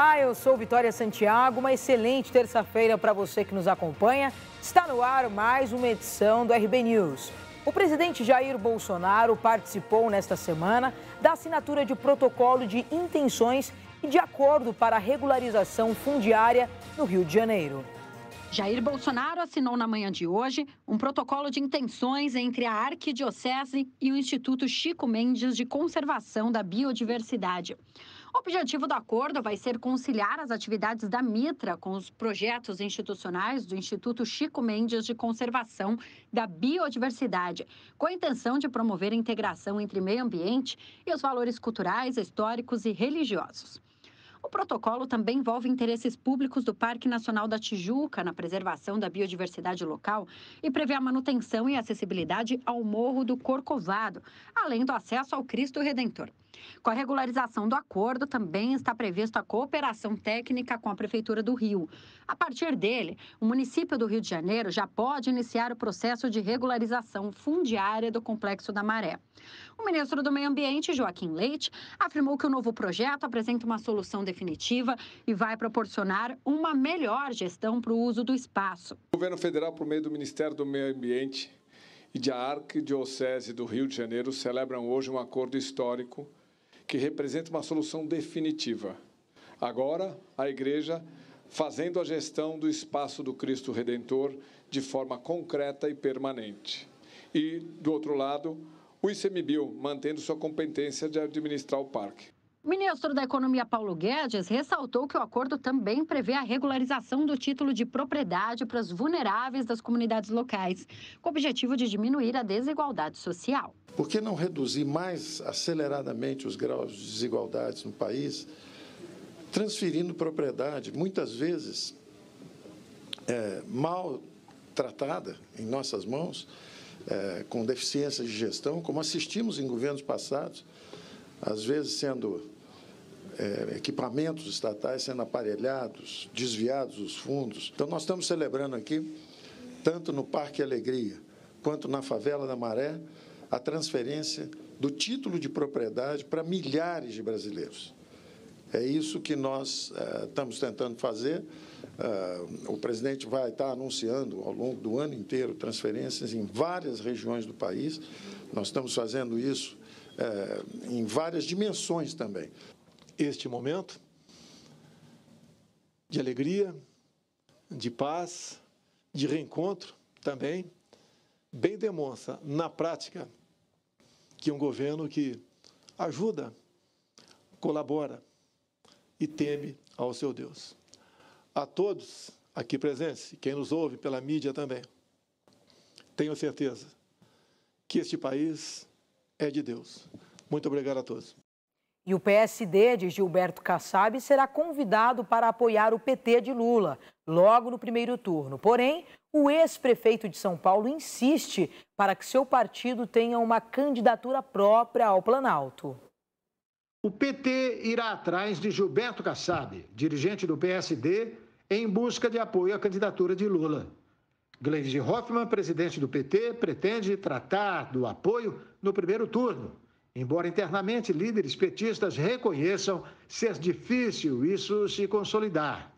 Olá, eu sou Vitória Santiago. Uma excelente terça-feira para você que nos acompanha. Está no ar mais uma edição do RB News. O presidente Jair Bolsonaro participou nesta semana da assinatura de protocolo de intenções e de acordo para regularização fundiária no Rio de Janeiro. Jair Bolsonaro assinou na manhã de hoje um protocolo de intenções entre a Arquidiocese e o Instituto Chico Mendes de Conservação da Biodiversidade. O objetivo do acordo vai ser conciliar as atividades da Mitra com os projetos institucionais do Instituto Chico Mendes de Conservação da Biodiversidade, com a intenção de promover a integração entre meio ambiente e os valores culturais, históricos e religiosos. O protocolo também envolve interesses públicos do Parque Nacional da Tijuca na preservação da biodiversidade local e prevê a manutenção e acessibilidade ao Morro do Corcovado, além do acesso ao Cristo Redentor. Com a regularização do acordo, também está previsto a cooperação técnica com a Prefeitura do Rio. A partir dele, o município do Rio de Janeiro já pode iniciar o processo de regularização fundiária do Complexo da Maré. O ministro do Meio Ambiente, Joaquim Leite, afirmou que o novo projeto apresenta uma solução definitiva e vai proporcionar uma melhor gestão para o uso do espaço. O governo federal, por meio do Ministério do Meio Ambiente e da Arquidiocese do Rio de Janeiro, celebram hoje um acordo histórico que representa uma solução definitiva. Agora, a Igreja fazendo a gestão do espaço do Cristo Redentor de forma concreta e permanente. E, do outro lado, o ICMBio mantendo sua competência de administrar o parque. O ministro da Economia Paulo Guedes ressaltou que o acordo também prevê a regularização do título de propriedade para os vulneráveis das comunidades locais, com o objetivo de diminuir a desigualdade social. Por que não reduzir mais aceleradamente os graus de desigualdades no país, transferindo propriedade, muitas vezes é, mal tratada em nossas mãos, é, com deficiência de gestão, como assistimos em governos passados? às vezes sendo é, equipamentos estatais sendo aparelhados, desviados os fundos. Então, nós estamos celebrando aqui, tanto no Parque Alegria quanto na Favela da Maré, a transferência do título de propriedade para milhares de brasileiros. É isso que nós é, estamos tentando fazer. Uh, o presidente vai estar anunciando ao longo do ano inteiro transferências em várias regiões do país. Nós estamos fazendo isso é, em várias dimensões também. Este momento de alegria, de paz, de reencontro também, bem demonstra na prática que um governo que ajuda, colabora e teme ao seu Deus. A todos aqui presentes, quem nos ouve pela mídia também, tenho certeza que este país é de Deus. Muito obrigado a todos. E o PSD de Gilberto Kassab será convidado para apoiar o PT de Lula, logo no primeiro turno. Porém, o ex-prefeito de São Paulo insiste para que seu partido tenha uma candidatura própria ao Planalto. O PT irá atrás de Gilberto Kassab, dirigente do PSD, em busca de apoio à candidatura de Lula. Gleisi Hoffmann, presidente do PT, pretende tratar do apoio no primeiro turno, embora internamente líderes petistas reconheçam ser difícil isso se consolidar.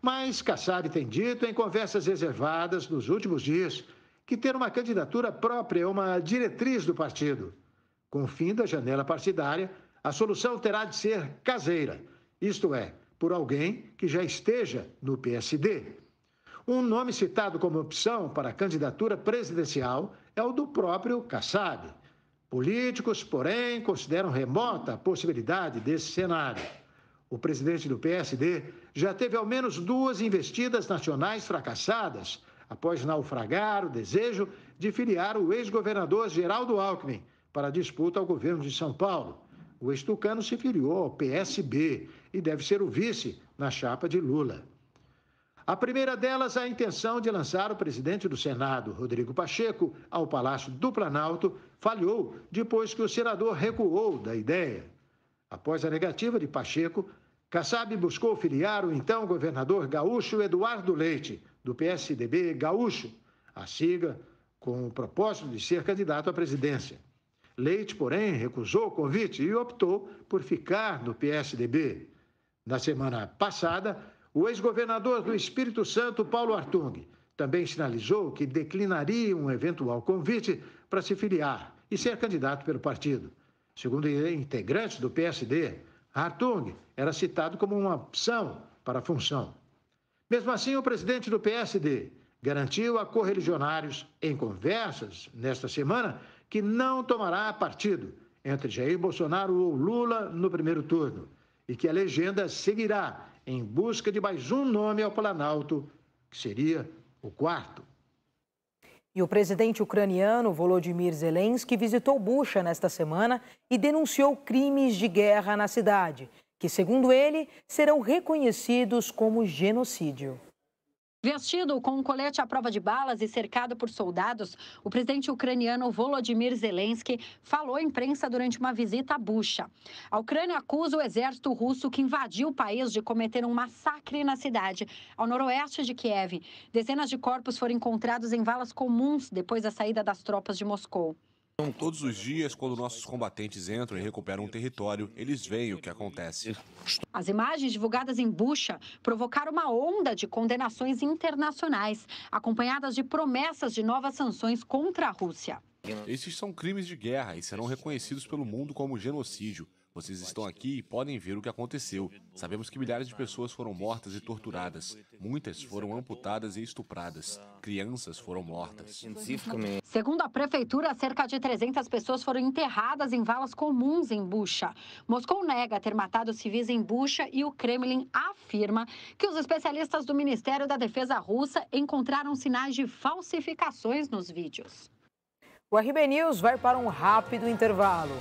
Mas Kassab tem dito em conversas reservadas nos últimos dias que ter uma candidatura própria é uma diretriz do partido. Com o fim da janela partidária, a solução terá de ser caseira, isto é, por alguém que já esteja no PSD. Um nome citado como opção para a candidatura presidencial é o do próprio Kassab. Políticos, porém, consideram remota a possibilidade desse cenário. O presidente do PSD já teve ao menos duas investidas nacionais fracassadas, após naufragar o desejo de filiar o ex-governador Geraldo Alckmin para a disputa ao governo de São Paulo. O estucano se filiou ao PSB e deve ser o vice na chapa de Lula. A primeira delas, a intenção de lançar o presidente do Senado, Rodrigo Pacheco, ao Palácio do Planalto, falhou depois que o senador recuou da ideia. Após a negativa de Pacheco, Kassab buscou filiar o então governador gaúcho Eduardo Leite, do PSDB gaúcho, a siga com o propósito de ser candidato à presidência. Leite, porém, recusou o convite e optou por ficar no PSDB. Na semana passada, o ex-governador do Espírito Santo, Paulo Artung, também sinalizou que declinaria um eventual convite para se filiar e ser candidato pelo partido. Segundo integrantes do PSD, Hartung era citado como uma opção para a função. Mesmo assim, o presidente do PSD garantiu a correligionários, em conversas nesta semana, que não tomará partido entre Jair Bolsonaro ou Lula no primeiro turno e que a legenda seguirá em busca de mais um nome ao Planalto, que seria o quarto. E o presidente ucraniano Volodymyr Zelensky visitou Bucha nesta semana e denunciou crimes de guerra na cidade, que, segundo ele, serão reconhecidos como genocídio. Vestido com um colete à prova de balas e cercado por soldados, o presidente ucraniano Volodymyr Zelensky falou à imprensa durante uma visita a Bucha. A Ucrânia acusa o exército russo que invadiu o país de cometer um massacre na cidade, ao noroeste de Kiev. Dezenas de corpos foram encontrados em valas comuns depois da saída das tropas de Moscou. Então, todos os dias, quando nossos combatentes entram e recuperam um território, eles veem o que acontece. As imagens divulgadas em Bucha provocaram uma onda de condenações internacionais, acompanhadas de promessas de novas sanções contra a Rússia. Esses são crimes de guerra e serão reconhecidos pelo mundo como genocídio. Vocês estão aqui e podem ver o que aconteceu. Sabemos que milhares de pessoas foram mortas e torturadas. Muitas foram amputadas e estupradas. Crianças foram mortas. Segundo a prefeitura, cerca de 300 pessoas foram enterradas em valas comuns em Bucha. Moscou nega ter matado civis em Bucha e o Kremlin afirma que os especialistas do Ministério da Defesa russa encontraram sinais de falsificações nos vídeos. O RB News vai para um rápido intervalo.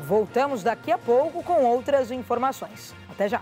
Voltamos daqui a pouco com outras informações. Até já!